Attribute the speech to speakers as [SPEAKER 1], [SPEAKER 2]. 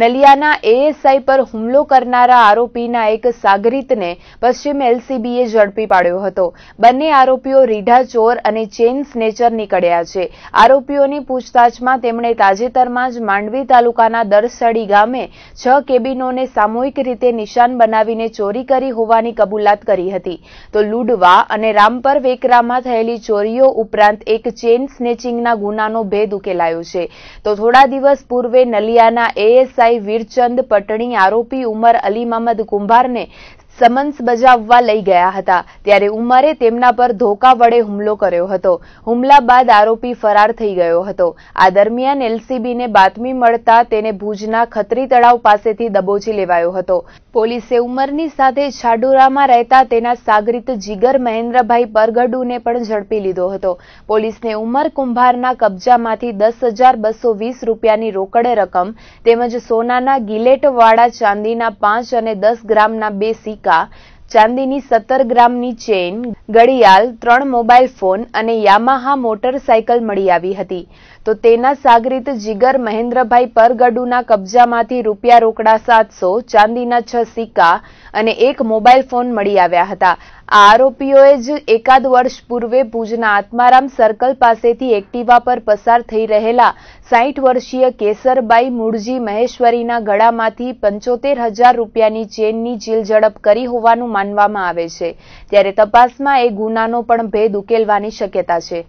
[SPEAKER 1] નલિયાના ASI પર હુમલો કરનારા આરોપીના એક સાગરીતને પશ્ચિમ એલસીબીએ ઝડપી પાડ્યો હતો બંને આરોપીઓ રીઢા ચોર અને ચેન સ્નેચર નીકળ્યા છે આરોપીઓની પૂછતાછમાં તેમણે તાજેતરમાં જ માંડવી તાલુકાના દરસડી ગામે છ કેબિનોને સામૂહિક રીતે નિશાન બનાવીને ચોરી કરી હોવાની કબૂલાત કરી હતી તો લુડવા અને રામપર વેકરામાં થયેલી ચોરીઓ ઉપરાંત એક ચેઇન સ્નેચિંગના ગુનાનો ભેદ ઉકેલાયો છે તો થોડા દિવસ પૂર્વે નલિયાના એએસઆઈ एसआई वीरचंद पटणी आरोपी उमर अली महम्मद कुंभार ने સમન્સ બજાવવા લઈ ગયા હતા ત્યારે ઉમરે તેમના પર ધોકા વડે હુમલો કર્યો હતો હુમલા બાદ આરોપી ફરાર થઈ ગયો હતો આ દરમિયાન એલસીબીને બાતમી મળતા તેને ભુજના ખત્રી તળાવ પાસેથી દબોચી લેવાયો હતો પોલીસે ઉમરની સાથે છાડુરામાં રહેતા તેના સાગરિત જીગર મહેન્દ્રભાઈ પરગડુને પણ ઝડપી લીધો હતો પોલીસને ઉમર કુંભારના કબજામાંથી દસ હજાર બસો વીસ રૂપિયાની રોકડ રકમ તેમજ સોનાના ગિલેટવાળા ચાંદીના પાંચ અને દસ ગ્રામના બે સિક્કા સિક્કા ચાંદીની સત્તર ગ્રામની ચેઇન ઘડિયાળ ત્રણ મોબાઈલ ફોન અને યામાહા મોટરસાયકલ મળી આવી હતી તો તેના સાગરીત જીગર મહેન્દ્રભાઈ પરગડુના કબજામાંથી રૂપિયા રોકડા સાતસો ચાંદીના છ સિક્કા અને એક મોબાઈલ ફોન મળી આવ્યા હતા આરોપીઓએ જ એકાદ વર્ષ પૂર્વે ભુજના આત્મારામ સર્કલ પાસેથી એક્ટિવા પર પસાર થઈ રહેલા સાહીઠ વર્ષીય કેસરબાઈ મૂળજી મહેશ્વરીના ગળામાંથી પંચોતેર હજાર રૂપિયાની ચેનની જીલઝડપ કરી હોવાનું માનવામાં આવે છે ત્યારે તપાસમાં એ ગુનાનો પણ ભેદ ઉકેલવાની શક્યતા છે